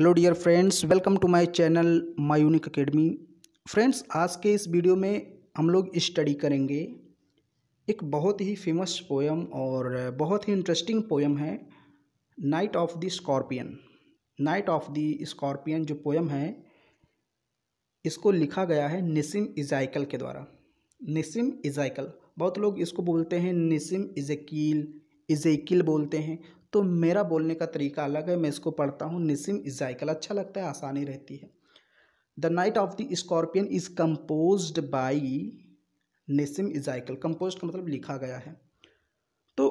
hello dear friends welcome to my channel my unique academy friends आज के इस video में हम लोग स्टडी करेंगे एक बहुत ही फेमस पोएम और बहुत ही इंटरेस्टिंग पोएम है night of the scorpion night of the scorpion जो पोएम है इसको लिखा गया है निसिम इजाइकल के द्वारा निसिम इजाइकल बहुत लोग इसको बोलते हैं निसिम इजकील इजकिल बोलते हैं तो मेरा बोलने का तरीका अलग है मैं इसको पढ़ता हूँ निसिम इजाइकल अच्छा लगता है आसानी रहती है the night of the scorpion is compose by Nissim Ezekiel compose का मतलब लिखा गया है तो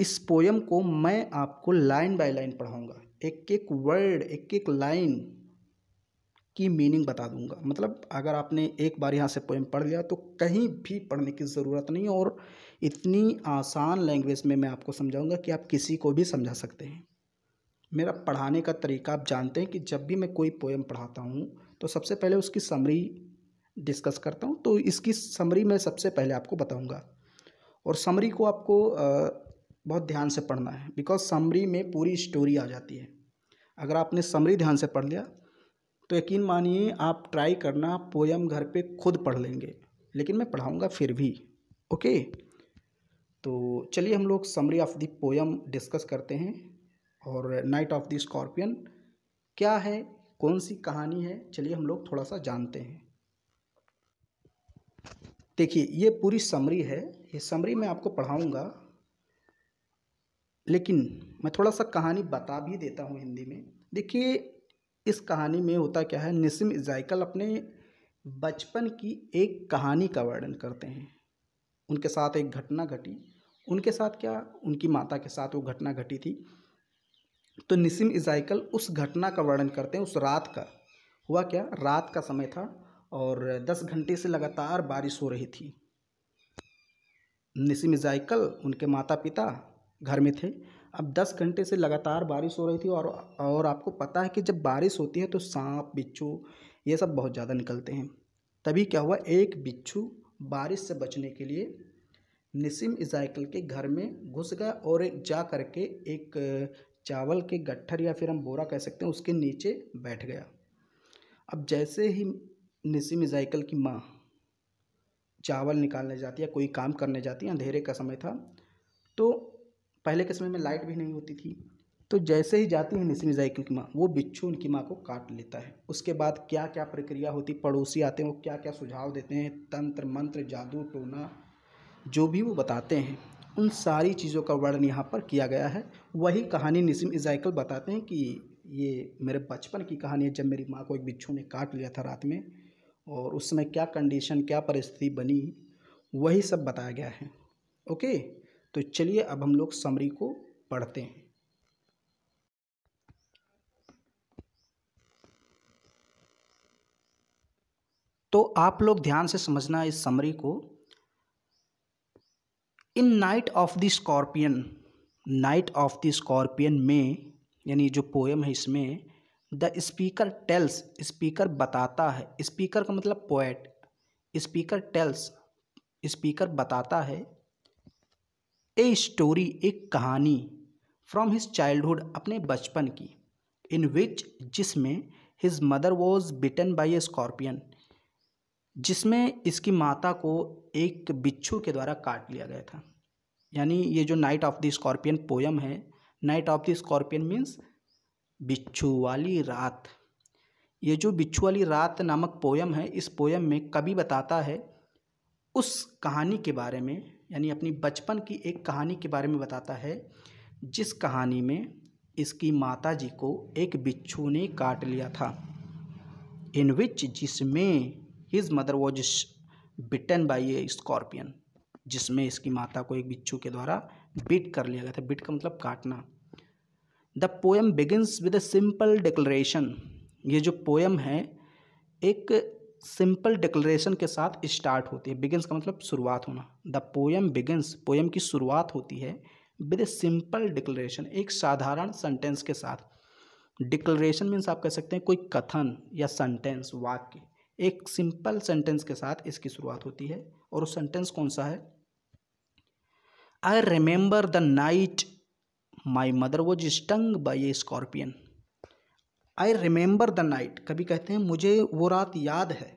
इस पोयम को मैं आपको लाइन बाय लाइन पढ़ाऊँगा एक एक वर्ड एक एक लाइन की मीनिंग बता दूंगा मतलब अगर आपने एक बार यहाँ से पोएम पढ़ लिया तो कहीं भी पढ़ने की ज़रूरत नहीं और इतनी आसान लैंग्वेज में मैं आपको समझाऊंगा कि आप किसी को भी समझा सकते हैं मेरा पढ़ाने का तरीका आप जानते हैं कि जब भी मैं कोई पोएम पढ़ाता हूँ तो सबसे पहले उसकी समरी डिस्कस करता हूँ तो इसकी समरी मैं सबसे पहले आपको बताऊँगा और समरी को आपको बहुत ध्यान से पढ़ना है बिकॉज समरी में पूरी स्टोरी आ जाती है अगर आपने समरी ध्यान से पढ़ लिया तो यकीन मानिए आप ट्राई करना पोयम घर पे खुद पढ़ लेंगे लेकिन मैं पढ़ाऊँगा फिर भी ओके तो चलिए हम लोग summary of the poem discuss करते हैं और नाइट ऑफ द स्कॉर्पियन क्या है कौन सी कहानी है चलिए हम लोग थोड़ा सा जानते हैं देखिए ये पूरी समरी है ये समरी मैं आपको पढ़ाऊँगा लेकिन मैं थोड़ा सा कहानी बता भी देता हूँ हिंदी में देखिए इस कहानी में होता क्या है निसिम जायकल अपने बचपन की एक कहानी का वर्णन करते हैं उनके साथ एक घटना घटी उनके साथ क्या उनकी माता के साथ वो घटना घटी थी तो निसिम इजाइकल उस घटना का वर्णन करते हैं उस रात का हुआ क्या रात का समय था और दस घंटे से लगातार बारिश हो रही थी निसिम इजाइकल उनके माता पिता घर में थे अब दस घंटे से लगातार बारिश हो रही थी और और आपको पता है कि जब बारिश होती है तो सांप बिच्छू ये सब बहुत ज़्यादा निकलते हैं तभी क्या हुआ एक बिच्छू बारिश से बचने के लिए निसिम इजाइकल के घर में घुस गया और एक जा करके एक चावल के गट्ठर या फिर हम बोरा कह सकते हैं उसके नीचे बैठ गया अब जैसे ही निसिम इजाइकल की माँ चावल निकालने जाती है कोई काम करने जाती है अंधेरे का समय था तो पहले के समय में लाइट भी नहीं होती थी तो जैसे ही जाती है निसिम जाइकिल की माँ वो बिच्छू उनकी माँ को काट लेता है उसके बाद क्या क्या प्रक्रिया होती पड़ोसी आते हैं वो क्या क्या सुझाव देते हैं तंत्र मंत्र जादू टोना जो भी वो बताते हैं उन सारी चीज़ों का वर्णन यहाँ पर किया गया है वही कहानी निसिम इज़ाइकल बताते हैं कि ये मेरे बचपन की कहानी है जब मेरी माँ को एक बिच्छू ने काट लिया था रात में और उस समय क्या कंडीशन क्या परिस्थिति बनी वही सब बताया गया है ओके तो चलिए अब हम लोग समरी को पढ़ते हैं तो आप लोग ध्यान से समझना इस समरी को in night of the scorpion night of the scorpion में यानी जो पोएम है इसमें द स्पीकर टेल्स स्पीकर बताता है स्पीकर का मतलब पोएट स्पीकर टेल्स स्पीकर बताता है ए स्टोरी एक कहानी फ्रॉम हिज चाइल्डहुड अपने बचपन की इन विच जिसमें his mother was bitten by a scorpion जिसमें इसकी माता को एक बिच्छू के द्वारा काट लिया गया था यानी ये जो night of the scorpion poem है night of the scorpion means बिच्छू वाली रात ये जो बिच्छू वाली रात नामक पोयम है इस पोयम में कवि बताता है उस कहानी के बारे में यानी अपनी बचपन की एक कहानी के बारे में बताता है जिस कहानी में इसकी माता जी को एक बिच्छू ने काट लिया था इन विच जिसमें his mother was bitten by a scorpion जिसमें इसकी माता को एक बिच्छू के द्वारा बिट कर लिया गया था बिट का मतलब काटना the poem begins with a simple declaration ये जो पोएम है एक सिंपल डिक्लरेशन के साथ स्टार्ट होती है बिगिनस का मतलब शुरुआत होना द पोएम बिगिनस पोएम की शुरुआत होती है विद ए सिंपल डिक्लरेशन एक साधारण सेंटेंस के साथ डिक्लरेशन मीन्स आप कह सकते हैं कोई कथन या सेंटेंस वाक्य एक सिंपल सेंटेंस के साथ इसकी शुरुआत होती है और उस सेंटेंस कौन सा है I remember the night my mother was stung by a scorpion I remember the night कभी कहते हैं मुझे वो रात याद है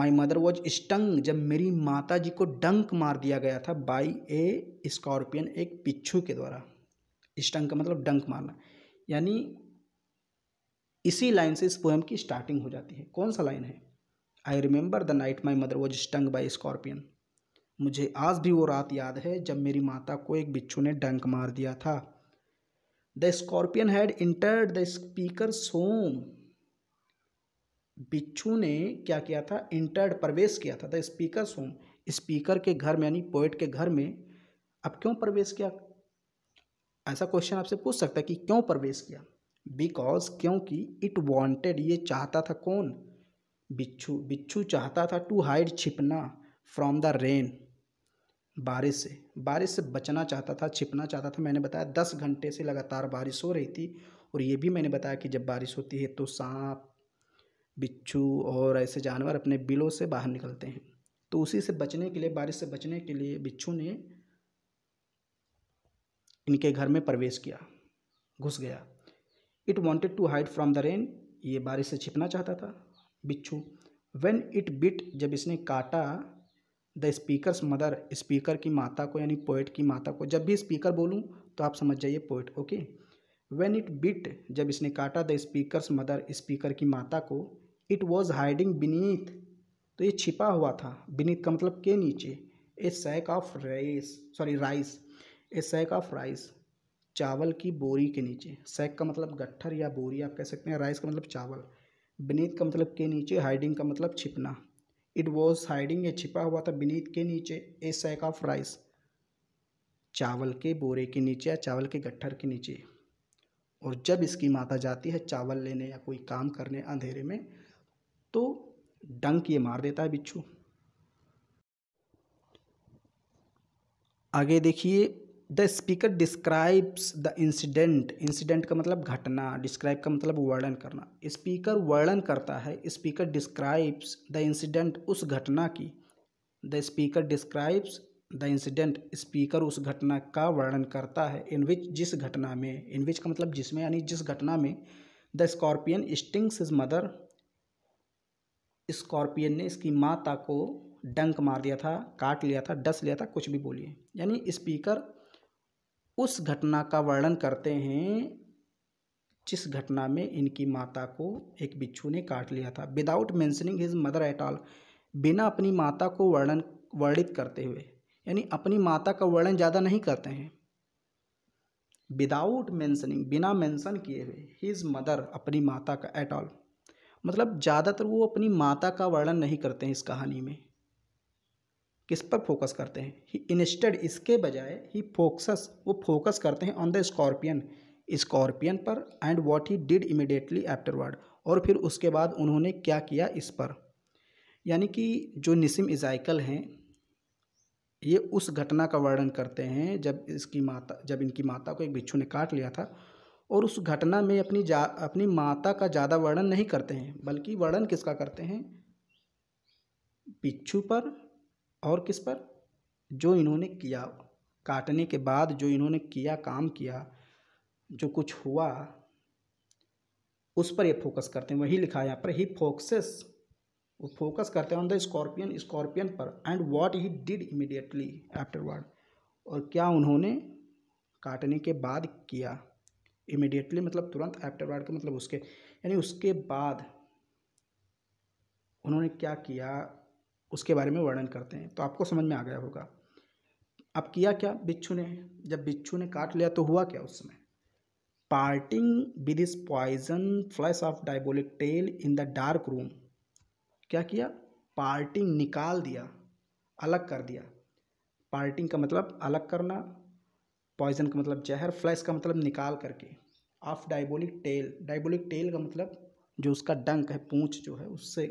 माई मदर वॉज स्टंग जब मेरी माता जी को डंक मार दिया गया था बाई ए स्कॉर्पियन एक पिच्छू के द्वारा स्टंग का मतलब डंक मारना यानी इसी लाइन से इस पोएम की स्टार्टिंग हो जाती है कौन सा लाइन है I remember the night my mother was stung by scorpion मुझे आज भी वो रात याद है जब मेरी माता को एक बिच्छू ने डंक मार दिया था the scorpion had entered the speaker home बिच्छू ने क्या किया था इंटर्ड प्रवेश किया था द स्पीकर सोम स्पीकर के घर में यानी पोइट के घर में अब क्यों प्रवेश किया ऐसा क्वेश्चन आपसे पूछ सकता है कि क्यों प्रवेश किया बिकॉज क्योंकि इट वॉन्टेड ये चाहता था कौन बिच्छू बिच्छू चाहता था टू हाइड छिपना फ्रॉम द रेन बारिश से बारिश से बचना चाहता था छिपना चाहता था मैंने बताया दस घंटे से लगातार बारिश हो रही थी और ये भी मैंने बताया कि जब बारिश होती है तो सांप बिच्छू और ऐसे जानवर अपने बिलों से बाहर निकलते हैं तो उसी से बचने के लिए बारिश से बचने के लिए बिच्छू ने इनके घर में प्रवेश किया घुस गया it wanted to hide from the rain ये बारिश से छिपना चाहता था बिच्छू वेन इट बिट जब इसने काटा द स्पीकर मदर स्पीकर की माता को यानी पोइट की माता को जब भी स्पीकर बोलूँ तो आप समझ जाइए poet okay when it bit जब इसने काटा द स्पीकर मदर स्पीकर की माता को इट वॉज हाइडिंग बीनीथ तो ये छिपा हुआ था बीनीथ का मतलब के नीचे a sack of rice sorry rice a sack of rice चावल की बोरी के नीचे सैक का मतलब गट्ठर या बोरी आप कह सकते हैं राइस का मतलब चावल बनीत का मतलब के नीचे हाइडिंग का मतलब छिपना इट वॉज हाइडिंग या छिपा हुआ था बनीत के नीचे ए सैक ऑफ राइस चावल के बोरे के नीचे या चावल के गट्ठर के नीचे और जब इसकी माता जाती है चावल लेने या कोई काम करने अंधेरे में तो डंक ये मार देता है बिच्छू आगे देखिए the speaker describes the incident incident का मतलब घटना डिस्क्राइब का मतलब वर्णन करना स्पीकर वर्णन करता है स्पीकर डिस्क्राइब्स द इंसिडेंट उस घटना की the speaker describes the incident speaker उस घटना का वर्णन करता है इन विच जिस घटना में इन विच का मतलब जिसमें यानी जिस घटना में the scorpion stings his mother scorpion ने इसकी माता को डंक मार दिया था काट लिया था डस लिया था कुछ भी बोलिए यानी स्पीकर उस घटना का वर्णन करते हैं जिस घटना में इनकी माता को एक बिच्छू ने काट लिया था without mentioning his mother at all बिना अपनी माता को वर्णन वर्णित करते हुए यानी अपनी माता का वर्णन ज़्यादा नहीं करते हैं विदाउट मैंसनिंग बिना मैंसन किए हुए हिज मदर अपनी माता का एट ऑल मतलब ज़्यादातर वो अपनी माता का वर्णन नहीं करते हैं इस कहानी में किस पर फोकस करते हैं ही इंस्टेड इसके बजाय ही फोकस वो फोकस करते हैं ऑन द स्कॉर्पियन स्कॉर्पियन पर and what he did immediately afterward और फिर उसके बाद उन्होंने क्या किया इस पर यानी कि जो निसिम इजाइकल हैं ये उस घटना का वर्णन करते हैं जब इसकी माता जब इनकी माता को एक बिच्छू ने काट लिया था और उस घटना में अपनी जा अपनी माता का ज़्यादा वर्णन नहीं करते हैं बल्कि वर्णन किसका करते हैं बिच्छू पर और किस पर जो इन्होंने किया काटने के बाद जो इन्होंने किया काम किया जो कुछ हुआ उस पर ये फोकस करते हैं वही लिखा है यहाँ पर ही फोकसेस वो फोकस करते हैं ऑन द स्कॉर्पियन स्कॉर्पियन पर and what he did immediately afterward और क्या उन्होंने काटने के बाद किया इमीडिएटली मतलब तुरंत आफ्टरवर्ड का मतलब उसके यानी उसके बाद उन्होंने क्या किया उसके बारे में वर्णन करते हैं तो आपको समझ में आ गया होगा अब किया क्या बिच्छू ने जब बिच्छू ने काट लिया तो हुआ क्या उस समय parting with his poison flash of diabolic tail in the dark room क्या किया पार्टिंग निकाल दिया अलग कर दिया पार्टिंग का मतलब अलग करना पॉइजन का मतलब जहर फ्लैश का मतलब निकाल करके of diabolic tail diabolic tail का मतलब जो उसका डंक है पूंछ जो है उससे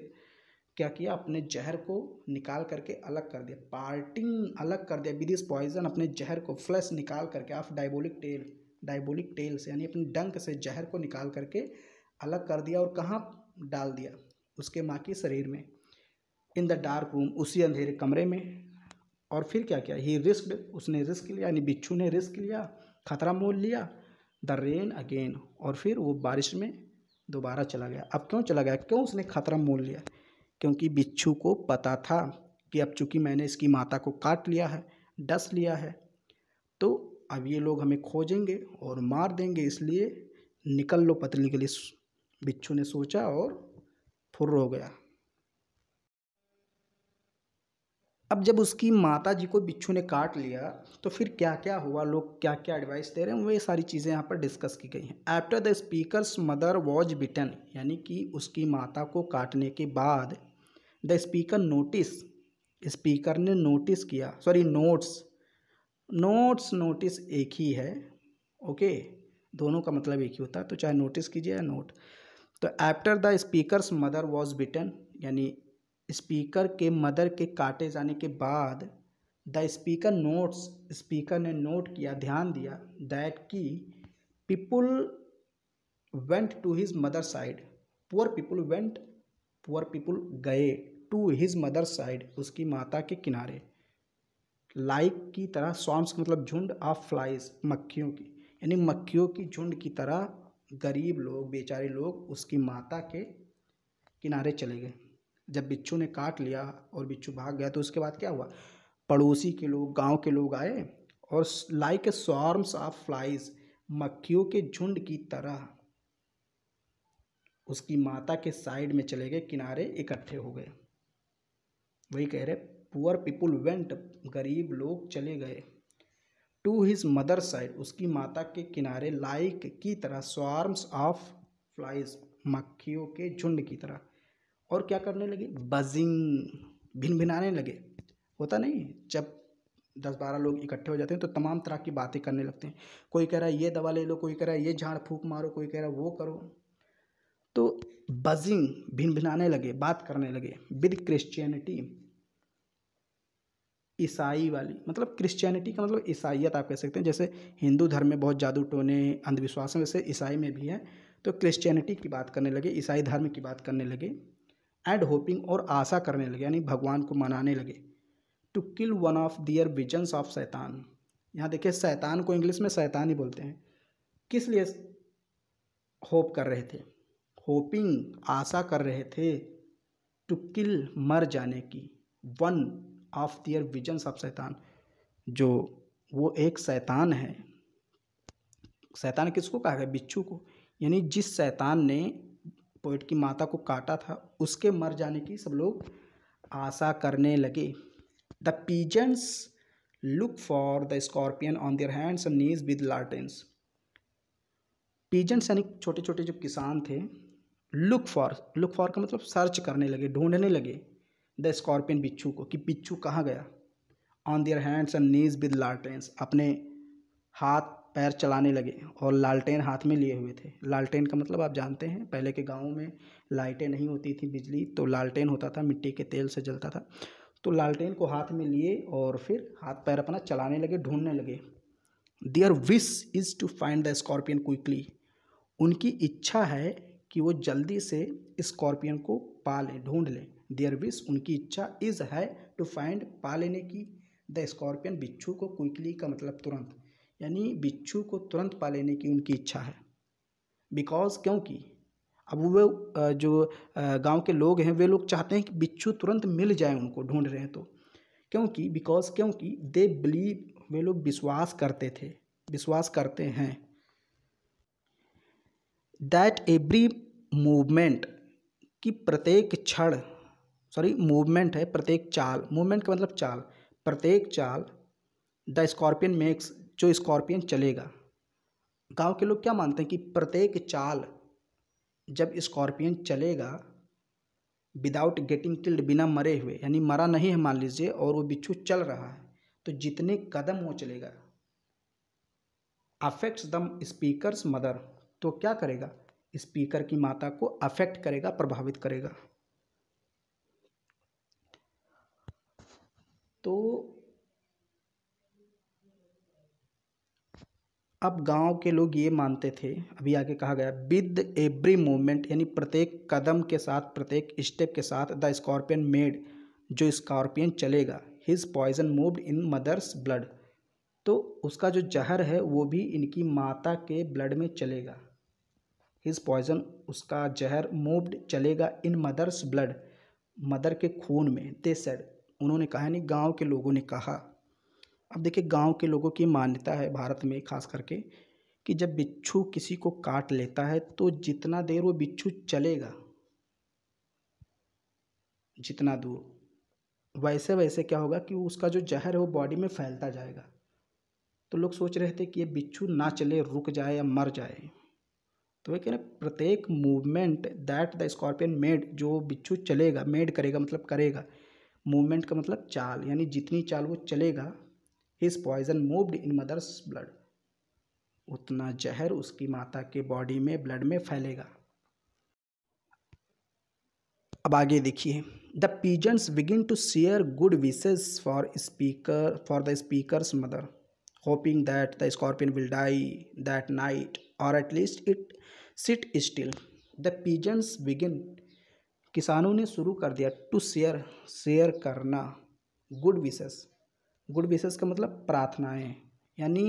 क्या किया अपने जहर को निकाल करके अलग कर दिया पार्टिंग अलग कर दिया विद पॉइजन अपने जहर को फ्लैश निकाल करके of diabolic tail diabolic tail से यानी अपने डंक से जहर को निकाल करके अलग कर दिया और कहाँ डाल दिया उसके माँ के शरीर में इन द डार्क रूम उसी अंधेरे कमरे में और फिर क्या किया ही रिस्क उसने रिस्क लिया यानी बिच्छू ने रिस्क लिया खतरा मोल लिया द रेन अगेन और फिर वो बारिश में दोबारा चला गया अब क्यों चला गया क्यों उसने खतरा मोल लिया क्योंकि बिच्छू को पता था कि अब चूंकि मैंने इसकी माता को काट लिया है डस लिया है तो अब ये लोग हमें खोजेंगे और मार देंगे इसलिए निकल लो पतली के लिए बिच्छू ने सोचा और फुर्र हो गया अब जब उसकी माता जी को बिच्छू ने काट लिया तो फिर क्या क्या हुआ लोग क्या क्या एडवाइस दे रहे हैं वो ये सारी चीज़ें यहाँ पर डिस्कस की गई हैं after the speaker's mother was bitten यानी कि उसकी माता को काटने के बाद द स्पीकर नोटिस स्पीकर ने नोटिस किया सॉरी नोट्स नोट्स नोटिस एक ही है ओके दोनों का मतलब एक ही होता है तो चाहे नोटिस कीजिए या नोट तो after the speaker mother was bitten यानी स्पीकर के मदर के काटे जाने के बाद द स्पीकर नोट्स स्पीकर ने नोट किया ध्यान दिया दैट की people went to his mother side poor people went poor people गए टू हिज मदर साइड उसकी माता के किनारे लाइक की तरह स्वाम्स मतलब झुंड ऑफ फ्लाइज मक्खियों की यानी मक्खियों की झुंड की तरह गरीब लोग बेचारे लोग उसकी माता के किनारे चले गए जब बिच्छू ने काट लिया और बिच्छू भाग गया तो उसके बाद क्या हुआ पड़ोसी के लोग गांव के लोग आए और like a swarms of flies मक्खियों के झुंड की तरह उसकी माता के साइड में चले गए किनारे इकट्ठे हो गए वही कह रहे पुअर पीपुल वेंट गरीब लोग चले गए टू हिज मदर साइड उसकी माता के किनारे लाइक की तरह स्वार्म्स ऑफ फ्लाइज मक्खियों के झुंड की तरह और क्या करने लगे बजिंग भिन भिनाने लगे होता नहीं जब दस बारह लोग इकट्ठे हो जाते हैं तो तमाम तरह की बातें करने लगते हैं कोई कह रहा है ये दवा ले लो कोई कह रहा है ये झाड़ फूक मारो कोई कह रहा है वो करो तो बजिंग भिन भिनाने लगे बात करने लगे विद क्रिश्चियनिटी ईसाई वाली मतलब क्रिश्चियनिटी का मतलब ईसाइयत आप कह सकते हैं जैसे हिंदू धर्म में बहुत जादू टोने अंधविश्वास हैं वैसे ईसाई में भी है तो क्रिश्चियनिटी की बात करने लगे ईसाई धर्म की बात करने लगे एंड होपिंग और आशा करने लगे यानी भगवान को मनाने लगे to kill one of their visions of शैतान यहाँ देखिए शैतान को इंग्लिश में शैतान ही बोलते हैं किस लिए होप कर रहे थे होपिंग आशा कर रहे थे टू किल मर जाने की one of their visions of शैतान जो वो एक शैतान है शैतान किसको कहा गया बिच्छू को यानी जिस शैतान ने पोइट की माता को काटा था उसके मर जाने की सब लोग आशा करने लगे the peasants look for the scorpion on their hands and knees with lanterns peasants यानी छोटे छोटे जो किसान थे लुक फॉर लुक फॉर का मतलब सर्च करने लगे ढूंढने लगे द स्कॉर्पियन बिच्छू को कि बिच्छू कहाँ गया on their hands and knees with lanterns अपने हाथ पैर चलाने लगे और लालटेन हाथ में लिए हुए थे लालटेन का मतलब आप जानते हैं पहले के गाँव में लाइटें नहीं होती थी बिजली तो लालटेन होता था मिट्टी के तेल से जलता था तो लालटेन को हाथ में लिए और फिर हाथ पैर अपना चलाने लगे ढूंढने लगे their wish is to find the scorpion quickly उनकी इच्छा है कि वो जल्दी से स्कॉर्पियन को पालें ढूंढ लें देयर विश उनकी इच्छा इज है टू फाइंड पा लेने की द स्कॉर्पियन बिच्छू को क्विकली का मतलब तुरंत यानी बिच्छू को तुरंत पा लेने की उनकी इच्छा है बिकॉज क्योंकि अब वो जो गांव के लोग हैं वे लोग चाहते हैं कि बिच्छू तुरंत मिल जाए उनको ढूंढ रहे हैं तो क्योंकि बिकॉज क्योंकि दे बिलीव वे लोग विश्वास करते थे विश्वास करते हैं दैट एवरी मूवमेंट कि प्रत्येक क्षण सॉरी मूवमेंट है प्रत्येक चाल मूवमेंट का मतलब चाल प्रत्येक चाल द स्कॉर्पियन मेक्स जो स्कॉर्पियन चलेगा गांव के लोग क्या मानते हैं कि प्रत्येक चाल जब स्कॉर्पियन चलेगा विदाउट गेटिंग किल्ड बिना मरे हुए यानी मरा नहीं है मान लीजिए और वो बिच्छू चल रहा है तो जितने कदम वो चलेगा अफेक्ट्स दम स्पीकर मदर तो क्या करेगा स्पीकर की माता को अफेक्ट करेगा प्रभावित करेगा तो अब गांव के लोग ये मानते थे अभी आगे कहा गया विद एवरी मोमेंट यानी प्रत्येक कदम के साथ प्रत्येक स्टेप के साथ द स्कॉर्पियन मेड जो स्कॉर्पियन चलेगा his poison moved in mother's blood तो उसका जो जहर है वो भी इनकी माता के ब्लड में चलेगा हिज पॉइजन उसका जहर मूव्ड चलेगा इन मदर्स ब्लड मदर के खून में दे सेड उन्होंने कहा यानी गांव के लोगों ने कहा अब देखिए गांव के लोगों की मान्यता है भारत में खास करके कि जब बिच्छू किसी को काट लेता है तो जितना देर वो बिच्छू चलेगा जितना दूर वैसे वैसे क्या होगा कि उसका जो जहर है वो बॉडी में फैलता जाएगा तो लोग सोच रहे थे कि ये बिच्छू ना चले रुक जाए या मर जाए तो वह कह रहे प्रत्येक movement that the scorpion made जो बिच्छू चलेगा मेड करेगा मतलब करेगा मूवमेंट का मतलब चाल यानी जितनी चाल वो चलेगा his poison moved in mother's blood उतना जहर उसकी माता के बॉडी में ब्लड में फैलेगा अब आगे देखिए the peasants begin to share good wishes for speaker for the speaker's mother hoping that the scorpion will die that night और at least it sit still the peasants begin किसानों ने शुरू कर दिया टू शेयर शेयर करना good wishes good wishes का मतलब प्रार्थनाएं यानी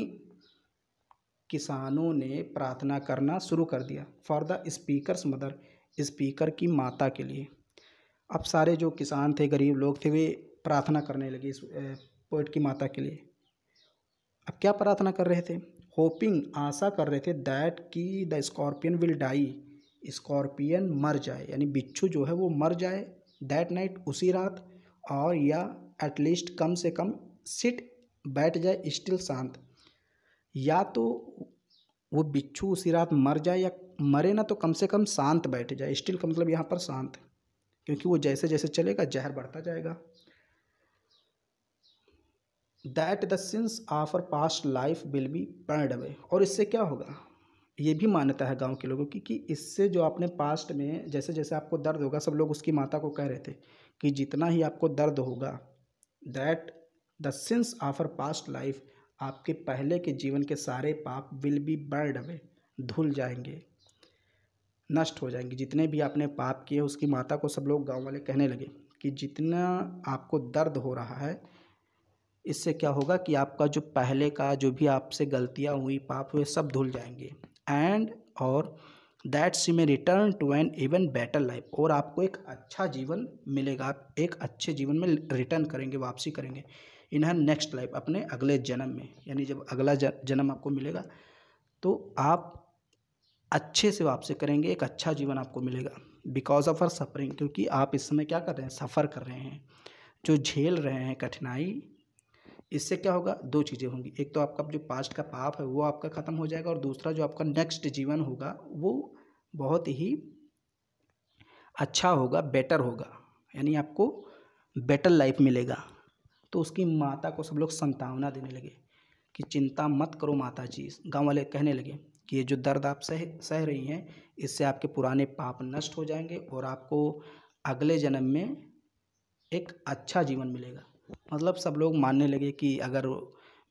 किसानों ने प्रार्थना करना शुरू कर दिया for the speaker's mother speaker की माता के लिए अब सारे जो किसान थे गरीब लोग थे वे प्रार्थना करने लगे इस पोइट की माता के लिए अब क्या प्रार्थना कर रहे थे होपिंग आशा कर रहे थे दैट कि the scorpion will die scorpion मर जाए यानी बिच्छू जो है वो मर जाए दैट नाइट उसी रात और या एटलीस्ट कम से कम सिट बैठ जाए स्टिल शांत या तो वो बिच्छू उसी रात मर जाए या मरे ना तो कम से कम शांत बैठ जाए स्टिल का मतलब यहाँ पर शांत क्योंकि वो जैसे जैसे चलेगा जहर बढ़ता जाएगा that the sins of our past life will be purged away और इससे क्या होगा ये भी मान्यता है गांव के लोगों की कि इससे जो आपने पास्ट में जैसे जैसे आपको दर्द होगा सब लोग उसकी माता को कह रहे थे कि जितना ही आपको दर्द होगा that the sins of our past life आपके पहले के जीवन के सारे पाप विल बी बर्ड अवे धुल जाएंगे नष्ट हो जाएंगे जितने भी आपने पाप किए उसकी माता को सब लोग गांव वाले कहने लगे कि जितना आपको दर्द हो रहा है इससे क्या होगा कि आपका जो पहले का जो भी आपसे गलतियाँ हुई पाप हुए सब धुल जाएंगे एंड और that she may return to an even better life और आपको एक अच्छा जीवन मिलेगा आप एक अच्छे जीवन में रिटर्न करेंगे वापसी करेंगे इन हर नेक्स्ट लाइफ अपने अगले जन्म में यानी जब अगला जन्म आपको मिलेगा तो आप अच्छे से वापसी करेंगे एक अच्छा जीवन आपको मिलेगा बिकॉज ऑफ आर सफरिंग क्योंकि आप इस समय क्या कर रहे हैं सफ़र कर रहे हैं जो झेल रहे हैं कठिनाई इससे क्या होगा दो चीज़ें होंगी एक तो आपका जो पास्ट का पाप है वो आपका ख़त्म हो जाएगा और दूसरा जो आपका नेक्स्ट जीवन होगा वो बहुत ही अच्छा होगा बेटर होगा यानी आपको बेटर लाइफ मिलेगा तो उसकी माता को सब लोग संतावना देने लगे कि चिंता मत करो माता जी गाँव वाले कहने लगे कि ये जो दर्द आप सह सह रही हैं इससे आपके पुराने पाप नष्ट हो जाएंगे और आपको अगले जन्म में एक अच्छा जीवन मिलेगा मतलब सब लोग मानने लगे कि अगर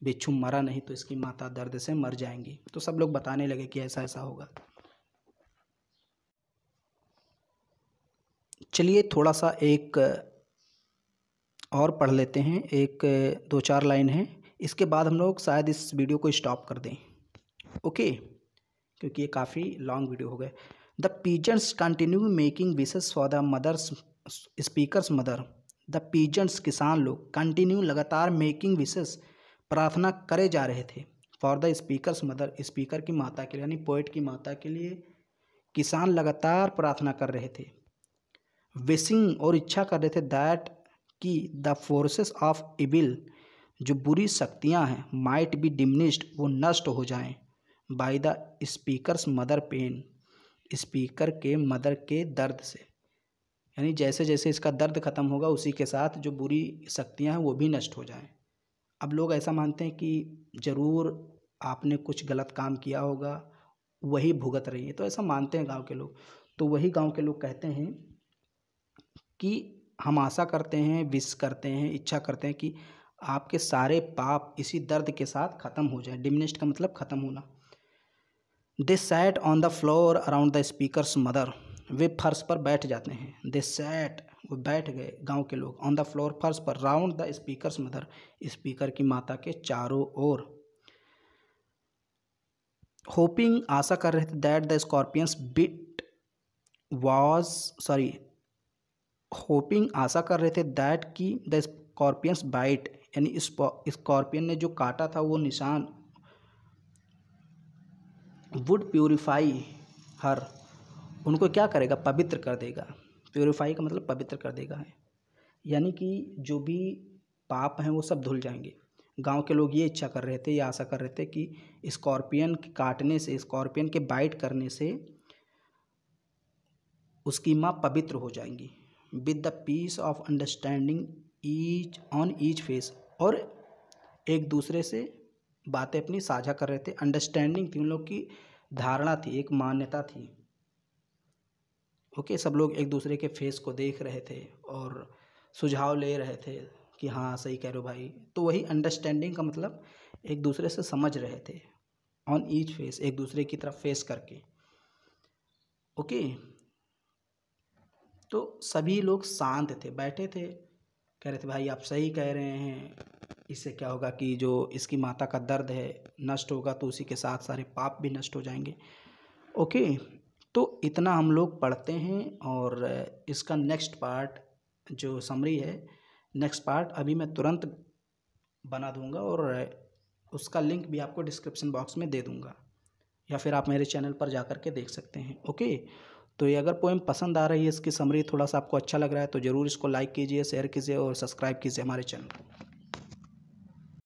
बिच्छू मरा नहीं तो इसकी माता दर्द से मर जाएंगी तो सब लोग बताने लगे कि ऐसा ऐसा होगा चलिए थोड़ा सा एक और पढ़ लेते हैं एक दो चार लाइन है इसके बाद हम लोग शायद इस वीडियो को स्टॉप कर दें ओके क्योंकि ये काफ़ी लॉन्ग वीडियो हो गए the peasants continue making wishes for the mother's speaker's mother the peasants किसान लोग कंटिन्यू लगातार मेकिंग विशेष प्रार्थना करे जा रहे थे for the speaker's mother speaker की माता के लिए यानी पोइट की माता के लिए किसान लगातार प्रार्थना कर रहे थे विसिंग और इच्छा कर रहे थे दैट कि द फोर्सेस ऑफ इविल जो बुरी शक्तियां हैं माइट बी डिमनिस्ड वो नष्ट हो जाएं by the speaker's mother pain speaker के मदर के दर्द से यानी जैसे जैसे इसका दर्द ख़त्म होगा उसी के साथ जो बुरी शक्तियाँ हैं वो भी नष्ट हो जाएँ अब लोग ऐसा मानते हैं कि ज़रूर आपने कुछ गलत काम किया होगा वही भुगत रही है तो ऐसा मानते हैं गांव के लोग तो वही गांव के लोग कहते हैं कि हम आशा करते हैं विश करते हैं इच्छा करते हैं कि आपके सारे पाप इसी दर्द के साथ ख़त्म हो जाए डिमनिस्ट का मतलब ख़त्म होना this sat on the floor around the speaker's mother वे फर्श पर बैठ जाते हैं दे सेट वो बैठ गए गांव के लोग ऑन द फ्लोर फर्श पर round the speaker mother speaker की माता के चारों ओर होपिंग आशा कर रहे थे that the scorpion's bit was sorry hoping आशा कर रहे थे दैट की द स्कॉर्पियंस बाइट यानी स्कॉर्पियन ने जो काटा था वो निशान वुड प्योरीफाई हर उनको क्या करेगा पवित्र कर देगा प्योरीफाई का मतलब पवित्र कर देगा है यानी कि जो भी पाप हैं वो सब धुल जाएंगे गांव के लोग ये इच्छा कर रहे थे या आशा कर रहे थे कि स्कॉर्पियन के काटने से स्कॉर्पियन के बाइट करने से उसकी माँ पवित्र हो जाएंगी with the peace of understanding each on each face और एक दूसरे से बातें अपनी साझा कर रहे थे अंडरस्टैंडिंग थी उन लोग की धारणा थी एक मान्यता थी ओके सब लोग एक दूसरे के फेस को देख रहे थे और सुझाव ले रहे थे कि हाँ सही कह रहे हो भाई तो वही अंडरस्टैंडिंग का मतलब एक दूसरे से समझ रहे थे ऑन ईच फेस एक दूसरे की तरफ फेस करके ओके तो सभी लोग शांत थे बैठे थे कह रहे थे भाई आप सही कह रहे हैं इससे क्या होगा कि जो इसकी माता का दर्द है नष्ट होगा तो उसी के साथ सारे पाप भी नष्ट हो जाएंगे ओके तो इतना हम लोग पढ़ते हैं और इसका नेक्स्ट पार्ट जो समरी है नेक्स्ट पार्ट अभी मैं तुरंत बना दूंगा और उसका लिंक भी आपको डिस्क्रिप्शन बॉक्स में दे दूंगा या फिर आप मेरे चैनल पर जा कर के देख सकते हैं ओके तो ये अगर पोएम पसंद आ रही है इसकी समरी थोड़ा सा आपको अच्छा लग रहा है तो ज़रूर इसको लाइक कीजिए शेयर कीजिए और सब्सक्राइब कीजिए हमारे चैनल को